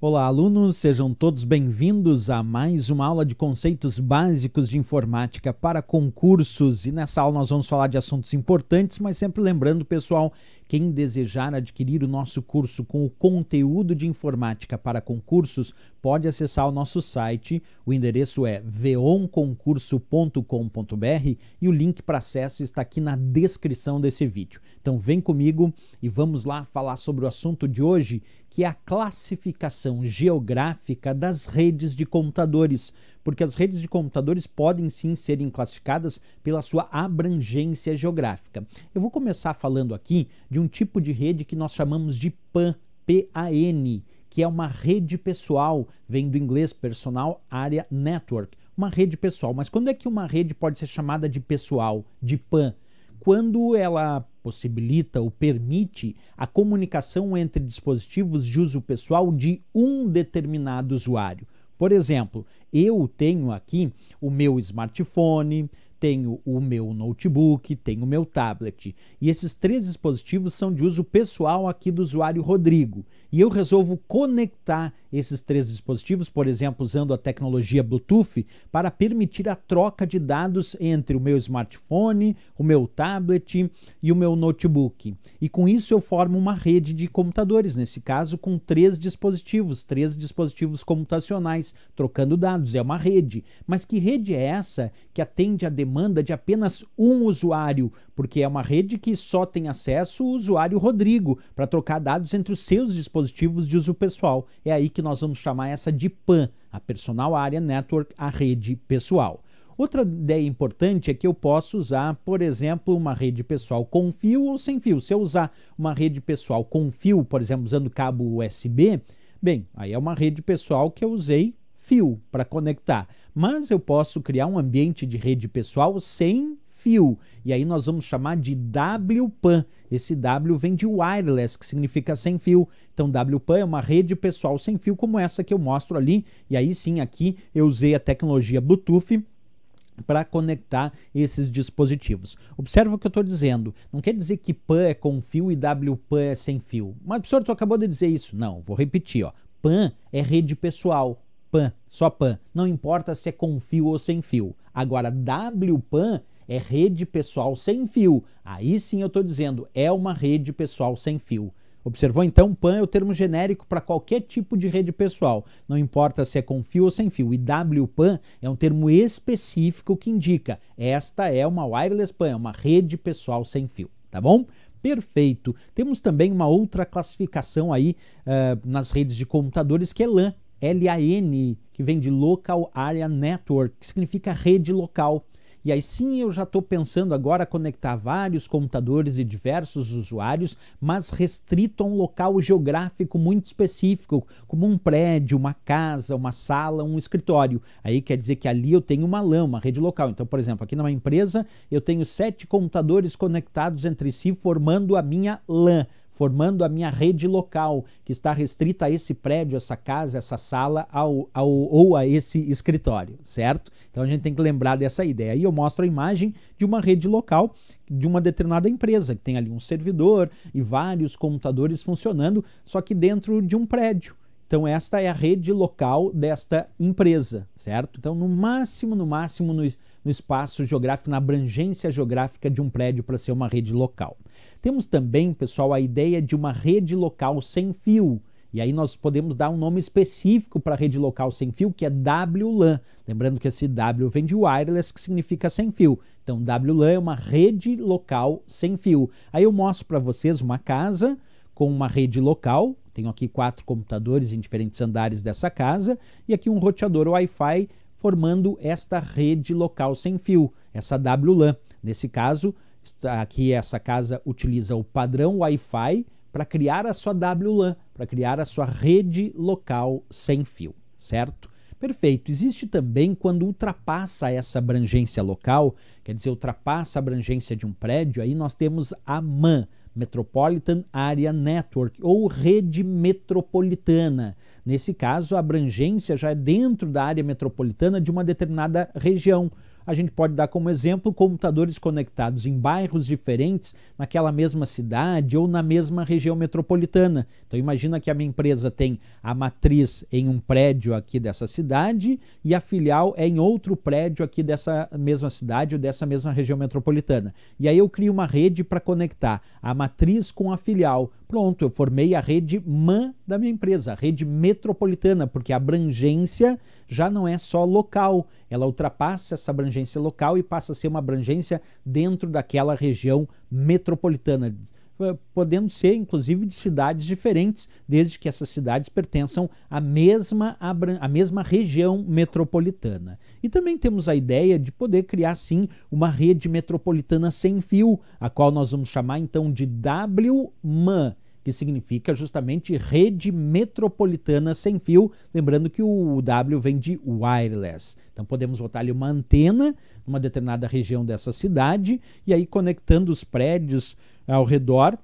Olá, alunos, sejam todos bem-vindos a mais uma aula de conceitos básicos de informática para concursos. E nessa aula nós vamos falar de assuntos importantes, mas sempre lembrando, pessoal, quem desejar adquirir o nosso curso com o conteúdo de informática para concursos, pode acessar o nosso site. O endereço é veonconcurso.com.br e o link para acesso está aqui na descrição desse vídeo. Então vem comigo e vamos lá falar sobre o assunto de hoje, que é a classificação geográfica das redes de computadores porque as redes de computadores podem sim serem classificadas pela sua abrangência geográfica. Eu vou começar falando aqui de um tipo de rede que nós chamamos de PAN, P-A-N, que é uma rede pessoal, vem do inglês personal area network, uma rede pessoal. Mas quando é que uma rede pode ser chamada de pessoal, de PAN? Quando ela possibilita ou permite a comunicação entre dispositivos de uso pessoal de um determinado usuário. Por exemplo, eu tenho aqui o meu smartphone, tenho o meu notebook, tenho o meu tablet. E esses três dispositivos são de uso pessoal aqui do usuário Rodrigo. E eu resolvo conectar esses três dispositivos, por exemplo, usando a tecnologia Bluetooth, para permitir a troca de dados entre o meu smartphone, o meu tablet e o meu notebook. E com isso eu formo uma rede de computadores, nesse caso com três dispositivos, três dispositivos computacionais, trocando dados. É uma rede. Mas que rede é essa que atende a demanda? demanda de apenas um usuário, porque é uma rede que só tem acesso o usuário Rodrigo para trocar dados entre os seus dispositivos de uso pessoal. É aí que nós vamos chamar essa de PAN, a Personal Area Network, a rede pessoal. Outra ideia importante é que eu posso usar, por exemplo, uma rede pessoal com fio ou sem fio. Se eu usar uma rede pessoal com fio, por exemplo, usando cabo USB, bem, aí é uma rede pessoal que eu usei fio para conectar mas eu posso criar um ambiente de rede pessoal sem fio. E aí nós vamos chamar de WPAN. Esse W vem de wireless, que significa sem fio. Então WPAN é uma rede pessoal sem fio como essa que eu mostro ali. E aí sim, aqui eu usei a tecnologia Bluetooth para conectar esses dispositivos. Observa o que eu estou dizendo. Não quer dizer que PAN é com fio e WPAN é sem fio. Mas, professor, tu acabou de dizer isso. Não, vou repetir. Ó. PAN é rede pessoal, PAN, só PAN. Não importa se é com fio ou sem fio. Agora, WPAN é rede pessoal sem fio. Aí sim eu estou dizendo, é uma rede pessoal sem fio. Observou então, PAN é o termo genérico para qualquer tipo de rede pessoal, não importa se é com fio ou sem fio. E WPAN é um termo específico que indica esta é uma wireless PAN, é uma rede pessoal sem fio, tá bom? Perfeito. Temos também uma outra classificação aí uh, nas redes de computadores que é LAN, LAN, que vem de Local Area Network, que significa rede local. E aí sim eu já estou pensando agora conectar vários computadores e diversos usuários, mas restrito a um local geográfico muito específico, como um prédio, uma casa, uma sala, um escritório. Aí quer dizer que ali eu tenho uma LAN, uma rede local. Então, por exemplo, aqui numa empresa eu tenho sete computadores conectados entre si, formando a minha LAN formando a minha rede local, que está restrita a esse prédio, essa casa, essa sala ao, ao, ou a esse escritório, certo? Então a gente tem que lembrar dessa ideia. Aí eu mostro a imagem de uma rede local de uma determinada empresa, que tem ali um servidor e vários computadores funcionando, só que dentro de um prédio. Então, esta é a rede local desta empresa, certo? Então, no máximo, no máximo, no, no espaço geográfico, na abrangência geográfica de um prédio para ser uma rede local. Temos também, pessoal, a ideia de uma rede local sem fio. E aí nós podemos dar um nome específico para a rede local sem fio, que é WLAN. Lembrando que esse W vem de wireless, que significa sem fio. Então, WLAN é uma rede local sem fio. Aí eu mostro para vocês uma casa com uma rede local. Tenho aqui quatro computadores em diferentes andares dessa casa e aqui um roteador Wi-Fi formando esta rede local sem fio, essa WLAN. Nesse caso, aqui essa casa utiliza o padrão Wi-Fi para criar a sua WLAN, para criar a sua rede local sem fio, certo? Perfeito. Existe também quando ultrapassa essa abrangência local, quer dizer, ultrapassa a abrangência de um prédio, aí nós temos a MAN, Metropolitan Area Network ou rede metropolitana. Nesse caso, a abrangência já é dentro da área metropolitana de uma determinada região a gente pode dar como exemplo computadores conectados em bairros diferentes, naquela mesma cidade ou na mesma região metropolitana. Então imagina que a minha empresa tem a matriz em um prédio aqui dessa cidade e a filial é em outro prédio aqui dessa mesma cidade ou dessa mesma região metropolitana. E aí eu crio uma rede para conectar a matriz com a filial. Pronto, eu formei a rede MAN da minha empresa, a rede metropolitana, porque a abrangência já não é só local, ela ultrapassa essa abrangência local e passa a ser uma abrangência dentro daquela região metropolitana, eh, podendo ser inclusive de cidades diferentes, desde que essas cidades pertençam à mesma, à mesma região metropolitana. E também temos a ideia de poder criar, sim, uma rede metropolitana sem fio, a qual nós vamos chamar então de WMAN que significa justamente rede metropolitana sem fio. Lembrando que o W vem de wireless. Então podemos botar ali uma antena numa determinada região dessa cidade e aí conectando os prédios ao redor,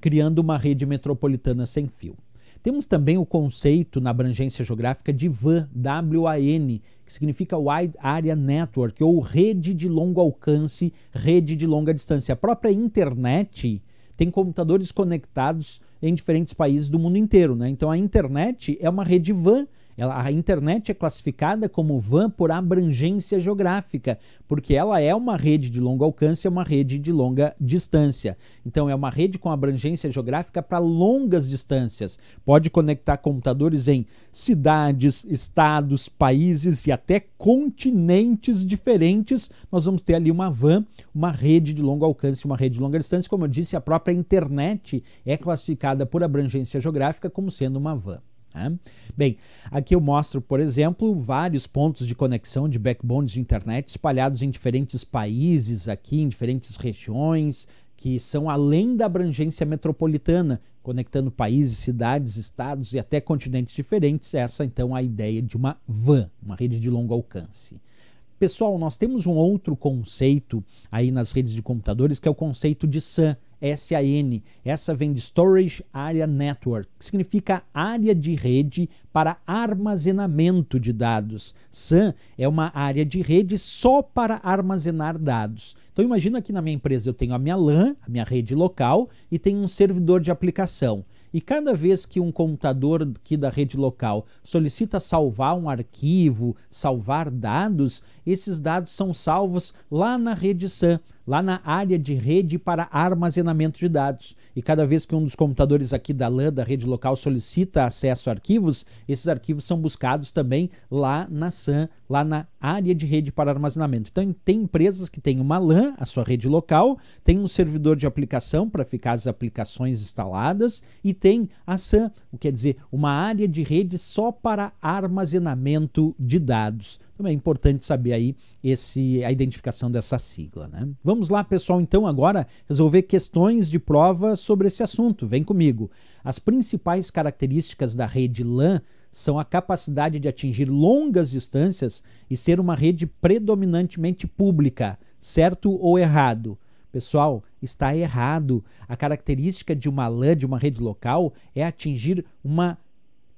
criando uma rede metropolitana sem fio. Temos também o conceito na abrangência geográfica de WAN, W-A-N, que significa Wide Area Network, ou rede de longo alcance, rede de longa distância. A própria internet, tem computadores conectados em diferentes países do mundo inteiro. Né? Então a internet é uma rede van ela, a internet é classificada como van por abrangência geográfica, porque ela é uma rede de longo alcance, é uma rede de longa distância. Então, é uma rede com abrangência geográfica para longas distâncias. Pode conectar computadores em cidades, estados, países e até continentes diferentes. Nós vamos ter ali uma van, uma rede de longo alcance, uma rede de longa distância. Como eu disse, a própria internet é classificada por abrangência geográfica como sendo uma van. Né? Bem, aqui eu mostro, por exemplo, vários pontos de conexão de backbones de internet espalhados em diferentes países, aqui em diferentes regiões, que são além da abrangência metropolitana, conectando países, cidades, estados e até continentes diferentes. Essa então é a ideia de uma van, uma rede de longo alcance. Pessoal, nós temos um outro conceito aí nas redes de computadores que é o conceito de SAN, SAN. Essa vem de Storage Area Network, que significa área de rede para armazenamento de dados. SAN é uma área de rede só para armazenar dados. Então imagina que na minha empresa eu tenho a minha LAN, a minha rede local, e tenho um servidor de aplicação. E cada vez que um computador aqui da rede local solicita salvar um arquivo, salvar dados, esses dados são salvos lá na rede SAN, lá na área de rede para armazenamento de dados. E cada vez que um dos computadores aqui da LAN, da rede local, solicita acesso a arquivos, esses arquivos são buscados também lá na SAN, lá na área de rede para armazenamento. Então, tem empresas que têm uma LAN, a sua rede local, tem um servidor de aplicação para ficar as aplicações instaladas e tem a SAN, o que quer dizer, uma área de rede só para armazenamento de dados então é importante saber aí esse, a identificação dessa sigla. Né? Vamos lá, pessoal, então agora resolver questões de prova sobre esse assunto. Vem comigo. As principais características da rede LAN são a capacidade de atingir longas distâncias e ser uma rede predominantemente pública, certo ou errado? Pessoal, está errado. A característica de uma LAN, de uma rede local, é atingir uma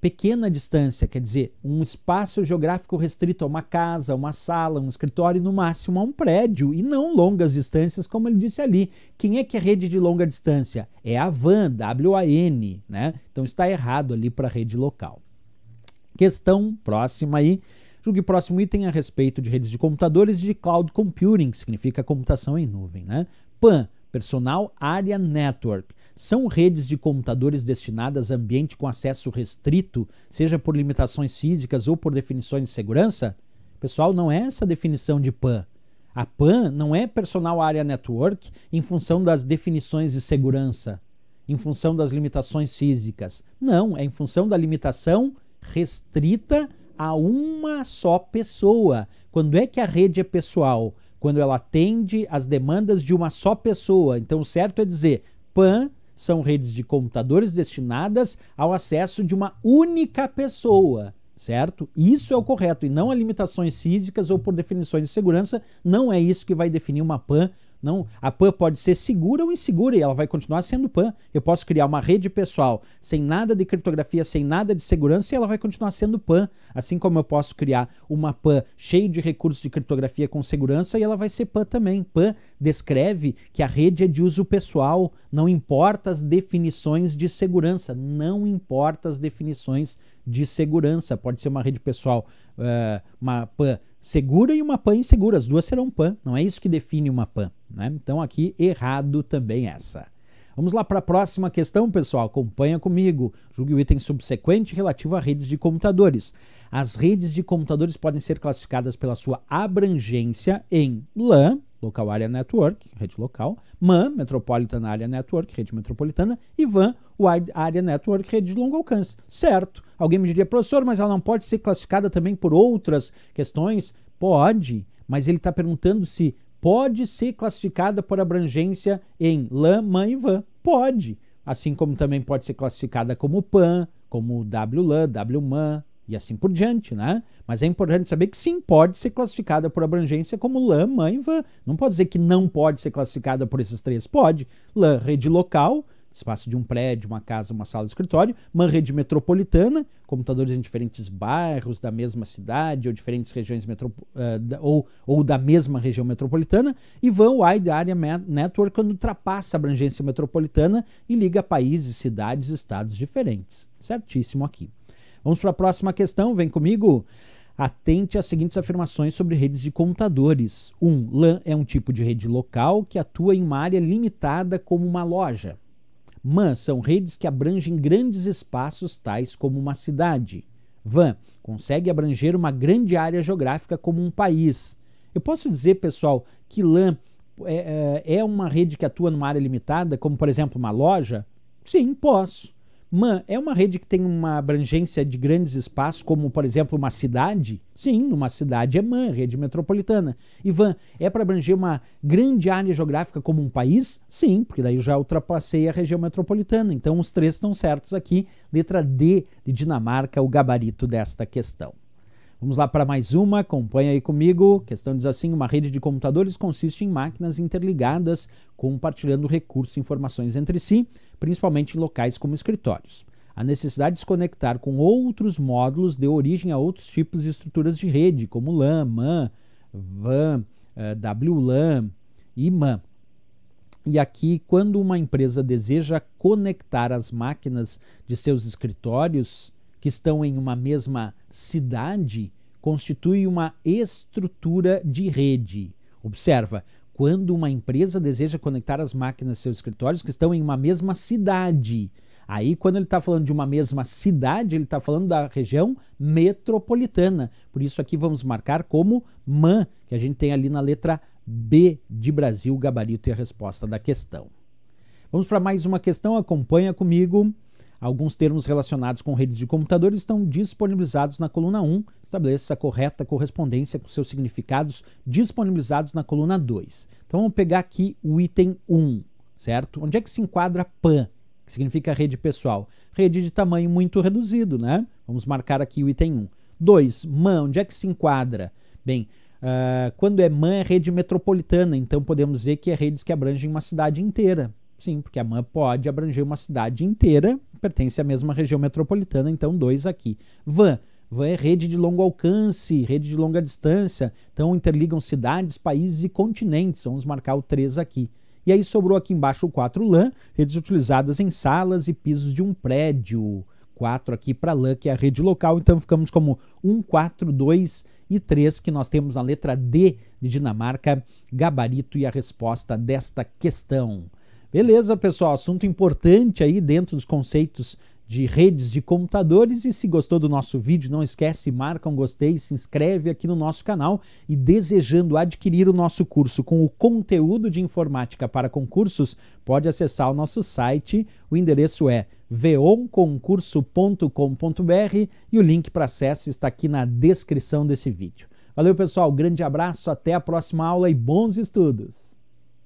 pequena distância, quer dizer, um espaço geográfico restrito a uma casa, uma sala, um escritório, no máximo a um prédio, e não longas distâncias, como ele disse ali. Quem é que é rede de longa distância? É a van, W-A-N, né? Então está errado ali para a rede local. Questão próxima aí. Julgue próximo item a respeito de redes de computadores e de cloud computing, que significa computação em nuvem, né? PAN, Personal Area Network são redes de computadores destinadas a ambiente com acesso restrito, seja por limitações físicas ou por definições de segurança? Pessoal, não é essa a definição de PAN. A PAN não é Personal Area Network em função das definições de segurança, em função das limitações físicas. Não, é em função da limitação restrita a uma só pessoa. Quando é que a rede é pessoal? Quando ela atende às demandas de uma só pessoa. Então, o certo é dizer PAN são redes de computadores destinadas ao acesso de uma única pessoa, certo? Isso é o correto e não a limitações físicas ou por definições de segurança, não é isso que vai definir uma PAN não, a PAN pode ser segura ou insegura e ela vai continuar sendo PAN. Eu posso criar uma rede pessoal sem nada de criptografia, sem nada de segurança e ela vai continuar sendo PAN. Assim como eu posso criar uma PAN cheia de recursos de criptografia com segurança e ela vai ser PAN também. PAN descreve que a rede é de uso pessoal, não importa as definições de segurança, não importa as definições de segurança. Pode ser uma rede pessoal, eh, uma PAN segura e uma PAN insegura. As duas serão PAN, não é isso que define uma PAN. Né? Então, aqui, errado também essa. Vamos lá para a próxima questão, pessoal. Acompanha comigo. Julgue o item subsequente relativo a redes de computadores. As redes de computadores podem ser classificadas pela sua abrangência em LAN, Local Area Network, rede local, MAN, Metropolitan Area Network, rede metropolitana, e VAN, Wide Area Network, rede de longo alcance. Certo. Alguém me diria, professor, mas ela não pode ser classificada também por outras questões? Pode, mas ele está perguntando se pode ser classificada por abrangência em lã, mãe e van. Pode. Assim como também pode ser classificada como pan, como WLAN, WMAN e assim por diante, né? Mas é importante saber que sim, pode ser classificada por abrangência como lã, mãe e van. Não pode dizer que não pode ser classificada por esses três. Pode. Lã, rede local, espaço de um prédio, uma casa, uma sala de escritório, uma rede metropolitana, computadores em diferentes bairros da mesma cidade ou diferentes regiões metro, uh, eh, da, ou, ou da mesma região metropolitana, e Van Wide Area Network quando ultrapassa a abrangência metropolitana e liga países, cidades, estados diferentes. Certíssimo aqui. Vamos para a próxima questão, vem comigo. Atente às seguintes afirmações sobre redes de computadores. 1. Um, LAN é um tipo de rede local que atua em uma área limitada como uma loja. Mas são redes que abrangem grandes espaços, tais como uma cidade. Van consegue abranger uma grande área geográfica como um país. Eu posso dizer, pessoal, que LAN é, é, é uma rede que atua numa área limitada, como por exemplo uma loja? Sim, posso. Man, é uma rede que tem uma abrangência de grandes espaços, como, por exemplo, uma cidade? Sim, numa cidade é MAN, rede metropolitana. Ivan, é para abranger uma grande área geográfica como um país? Sim, porque daí já ultrapassei a região metropolitana. Então, os três estão certos aqui. Letra D de Dinamarca, o gabarito desta questão. Vamos lá para mais uma, acompanha aí comigo. A questão diz assim: uma rede de computadores consiste em máquinas interligadas, compartilhando recursos e informações entre si, principalmente em locais como escritórios. A necessidade de se conectar com outros módulos deu origem a outros tipos de estruturas de rede, como LAN, MAN, VAN, eh, WLAN e MAN. E aqui, quando uma empresa deseja conectar as máquinas de seus escritórios que estão em uma mesma cidade constitui uma estrutura de rede. Observa, quando uma empresa deseja conectar as máquinas seus escritórios que estão em uma mesma cidade. Aí, quando ele está falando de uma mesma cidade, ele está falando da região metropolitana. Por isso, aqui vamos marcar como MAN, que a gente tem ali na letra B de Brasil, o gabarito e a resposta da questão. Vamos para mais uma questão, acompanha comigo. Alguns termos relacionados com redes de computadores estão disponibilizados na coluna 1, estabeleça a correta correspondência com seus significados disponibilizados na coluna 2. Então vamos pegar aqui o item 1, certo? Onde é que se enquadra PAN, que significa rede pessoal? Rede de tamanho muito reduzido, né? Vamos marcar aqui o item 1. 2. MAN, onde é que se enquadra? Bem, uh, quando é MAN é rede metropolitana, então podemos dizer que é redes que abrangem uma cidade inteira. Sim, porque a MAN pode abranger uma cidade inteira pertence à mesma região metropolitana, então dois aqui. Van. Van é rede de longo alcance, rede de longa distância, então interligam cidades, países e continentes. Vamos marcar o 3 aqui. E aí sobrou aqui embaixo o 4 LAN, redes utilizadas em salas e pisos de um prédio. 4 aqui para LAN, que é a rede local, então ficamos como 1, 4, 2 e 3, que nós temos a letra D de Dinamarca, gabarito e a resposta desta questão. Beleza, pessoal, assunto importante aí dentro dos conceitos de redes de computadores e se gostou do nosso vídeo, não esquece, marca um gostei, se inscreve aqui no nosso canal e desejando adquirir o nosso curso com o conteúdo de informática para concursos, pode acessar o nosso site, o endereço é veonconcurso.com.br e o link para acesso está aqui na descrição desse vídeo. Valeu pessoal, grande abraço, até a próxima aula e bons estudos!